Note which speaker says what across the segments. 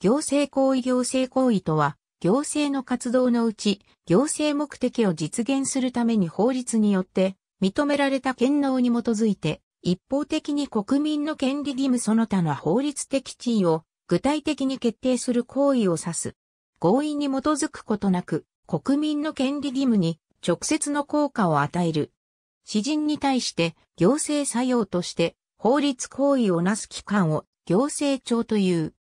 Speaker 1: 行政行為行政行為とは、行政の活動のうち、行政目的を実現するために法律によって認められた権能に基づいて、一方的に国民の権利義務その他の法律的地位を具体的に決定する行為を指す。合意に基づくことなく、国民の権利義務に直接の効果を与える。詩人に対して行政作用として法律行為をなす機関を行政庁という。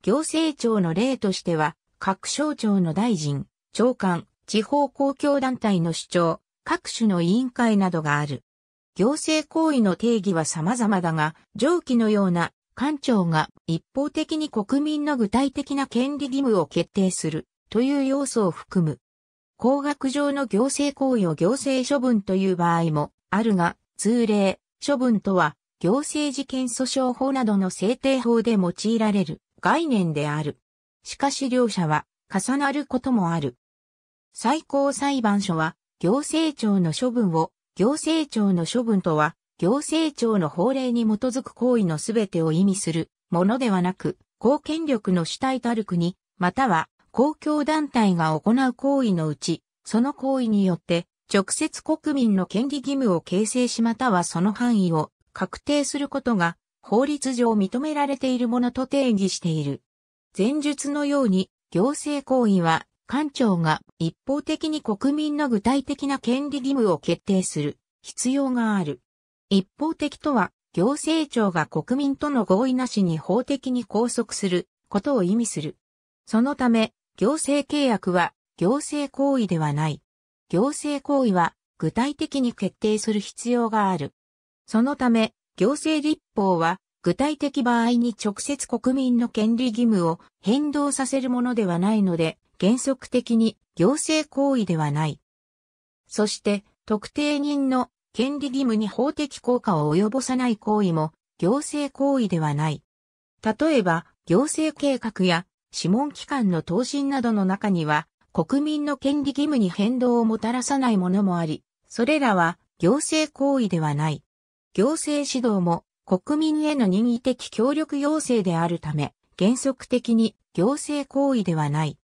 Speaker 1: 行政庁の例としては、各省庁の大臣、長官、地方公共団体の主張、各種の委員会などがある。行政行為の定義は様々だが、上記のような官庁が一方的に国民の具体的な権利義務を決定するという要素を含む。高額上の行政行為を行政処分という場合もあるが、通例、処分とは行政事件訴訟法などの制定法で用いられる。概念である。しかし両者は重なることもある。最高裁判所は行政庁の処分を行政庁の処分とは行政庁の法令に基づく行為のすべてを意味するものではなく、公権力の主体たる国、または公共団体が行う行為のうち、その行為によって直接国民の権利義務を形成しまたはその範囲を確定することが法律上認められているものと定義している。前述のように、行政行為は、官庁が一方的に国民の具体的な権利義務を決定する必要がある。一方的とは、行政庁が国民との合意なしに法的に拘束することを意味する。そのため、行政契約は行政行為ではない。行政行為は具体的に決定する必要がある。そのため、行政立法は、具体的場合に直接国民の権利義務を変動させるものではないので、原則的に行政行為ではない。そして、特定人の権利義務に法的効果を及ぼさない行為も行政行為ではない。例えば、行政計画や諮問機関の答申などの中には、国民の権利義務に変動をもたらさないものもあり、それらは行政行為ではない。行政指導も国民への任意的協力要請であるため、原則的に行政行為ではない。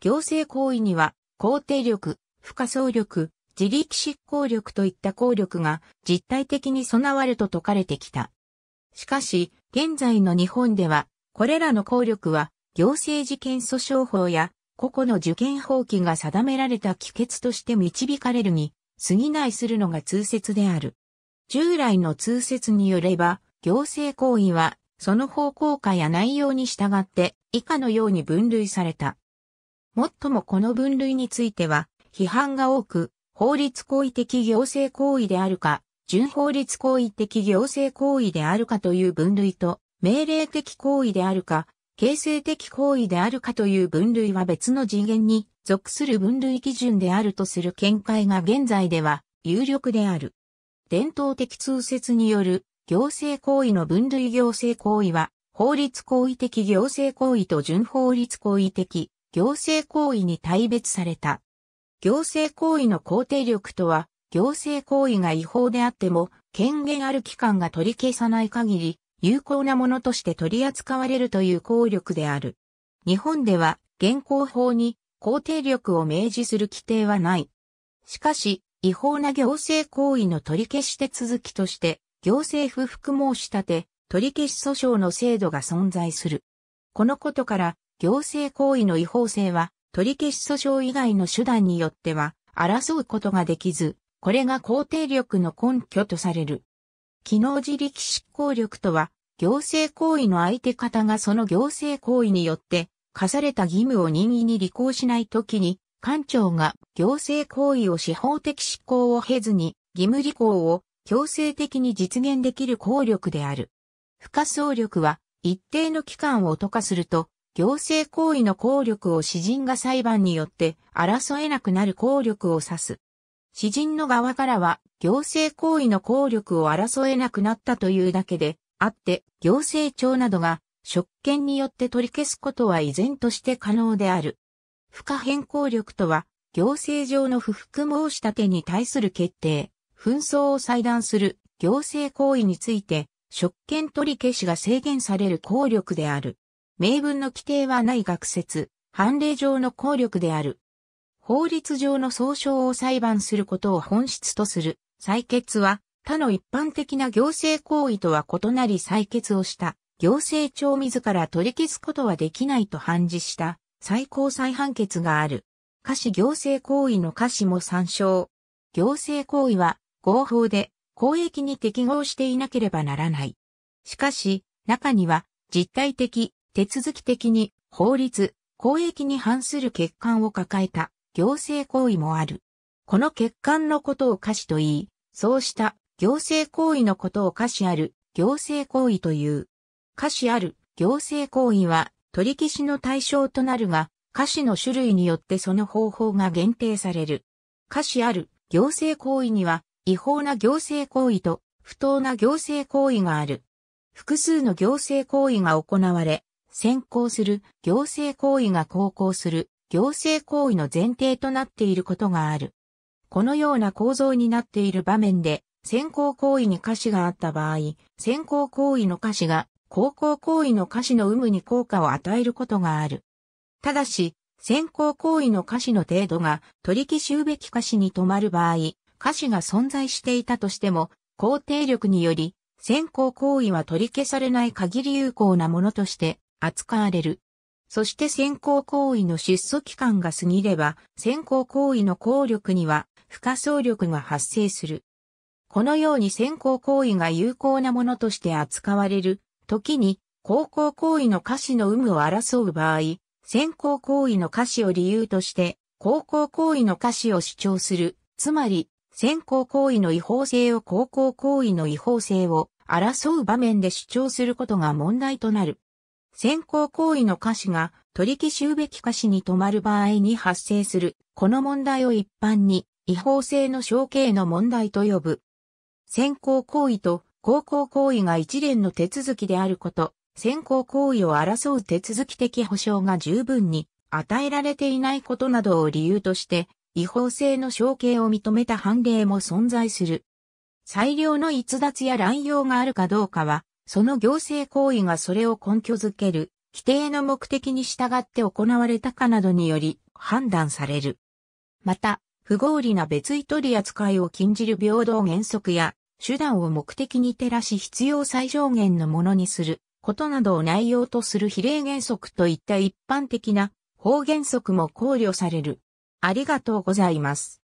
Speaker 1: 行政行為には、肯定力、不可創力、自力執行力といった効力が実体的に備わると説かれてきた。しかし、現在の日本では、これらの効力は、行政事件訴訟法や、個々の受験法規が定められた帰結として導かれるに、過ぎないするのが通説である。従来の通説によれば、行政行為は、その方向下や内容に従って、以下のように分類された。もっともこの分類については、批判が多く、法律行為的行政行為であるか、準法律行為的行政行為であるかという分類と、命令的行為であるか、形成的行為であるかという分類は別の次元に属する分類基準であるとする見解が現在では有力である。伝統的通説による行政行為の分類行政行為は、法律行為的行政行為と準法律行為的行政行為に大別された。行政行為の肯定力とは、行政行為が違法であっても、権限ある機関が取り消さない限り、有効なものとして取り扱われるという効力である。日本では、現行法に肯定力を明示する規定はない。しかし、違法な行政行為の取り消し手続きとして、行政不服申し立て、取り消し訴訟の制度が存在する。このことから、行政行為の違法性は、取り消し訴訟以外の手段によっては、争うことができず、これが肯定力の根拠とされる。機能自力執行力とは、行政行為の相手方がその行政行為によって、課された義務を任意に履行しないときに、官庁が行政行為を司法的執行を経ずに義務履行を強制的に実現できる効力である。不可総力は一定の期間を許かすると行政行為の効力を詩人が裁判によって争えなくなる効力を指す。詩人の側からは行政行為の効力を争えなくなったというだけであって行政庁などが職権によって取り消すことは依然として可能である。不可変更力とは、行政上の不服申し立てに対する決定、紛争を裁断する行政行為について、職権取り消しが制限される効力である。明文の規定はない学説、判例上の効力である。法律上の総称を裁判することを本質とする、採決は、他の一般的な行政行為とは異なり採決をした、行政庁自ら取り消すことはできないと判事した、最高裁判決がある。下肢行政行為の下肢も参照。行政行為は合法で公益に適合していなければならない。しかし、中には実体的、手続き的に法律、公益に反する欠陥を抱えた行政行為もある。この欠陥のことを下肢と言い、そうした行政行為のことを下肢ある行政行為という。下肢ある行政行為は取り消しの対象となるが、歌詞の種類によってその方法が限定される。歌詞ある行政行為には、違法な行政行為と不当な行政行為がある。複数の行政行為が行われ、先行する行政行為が後行する行政行為の前提となっていることがある。このような構造になっている場面で、先行行為に歌詞があった場合、先行行為の歌詞が高校行為の歌詞の有無に効果を与えることがある。ただし、先行行為の歌詞の程度が取り消しうべき歌詞に止まる場合、歌詞が存在していたとしても、肯定力により、先行行為は取り消されない限り有効なものとして扱われる。そして先行行為の出走期間が過ぎれば、先行行為の効力には不可抗力が発生する。このように先行行為が有効なものとして扱われる時に、高校行為の歌詞の有無を争う場合、先行行為の歌詞を理由として、高校行為の歌詞を主張する、つまり、先行行為の違法性を高校行為の違法性を争う場面で主張することが問題となる。先行行為の歌詞が取り消うべき歌詞に止まる場合に発生する、この問題を一般に違法性の象形の問題と呼ぶ。先行行為と高校行為が一連の手続きであること、先行行為を争う手続き的保障が十分に与えられていないことなどを理由として、違法性の承継を認めた判例も存在する。裁量の逸脱や乱用があるかどうかは、その行政行為がそれを根拠づける、規定の目的に従って行われたかなどにより判断される。また、不合理な別意取り扱いを禁じる平等原則や手段を目的に照らし必要最小限のものにすることなどを内容とする比例原則といった一般的な法原則も考慮される。ありがとうございます。